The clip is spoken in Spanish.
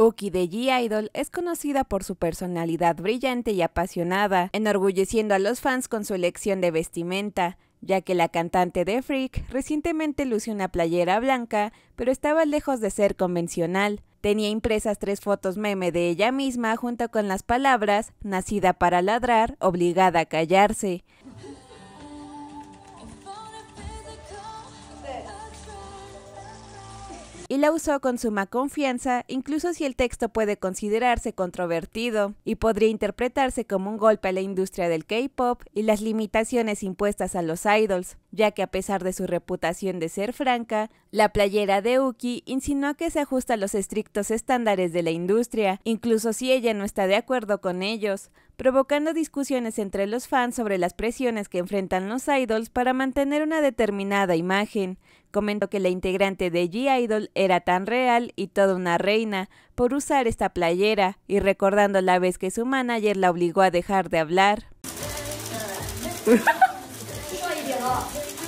Uki de G-Idol es conocida por su personalidad brillante y apasionada, enorgulleciendo a los fans con su elección de vestimenta, ya que la cantante de Freak recientemente lució una playera blanca, pero estaba lejos de ser convencional. Tenía impresas tres fotos meme de ella misma junto con las palabras nacida para ladrar, obligada a callarse. y la usó con suma confianza, incluso si el texto puede considerarse controvertido y podría interpretarse como un golpe a la industria del K-pop y las limitaciones impuestas a los idols ya que a pesar de su reputación de ser franca, la playera de Uki insinuó que se ajusta a los estrictos estándares de la industria, incluso si ella no está de acuerdo con ellos, provocando discusiones entre los fans sobre las presiones que enfrentan los idols para mantener una determinada imagen. Comentó que la integrante de G-Idol era tan real y toda una reina por usar esta playera, y recordando la vez que su manager la obligó a dejar de hablar. は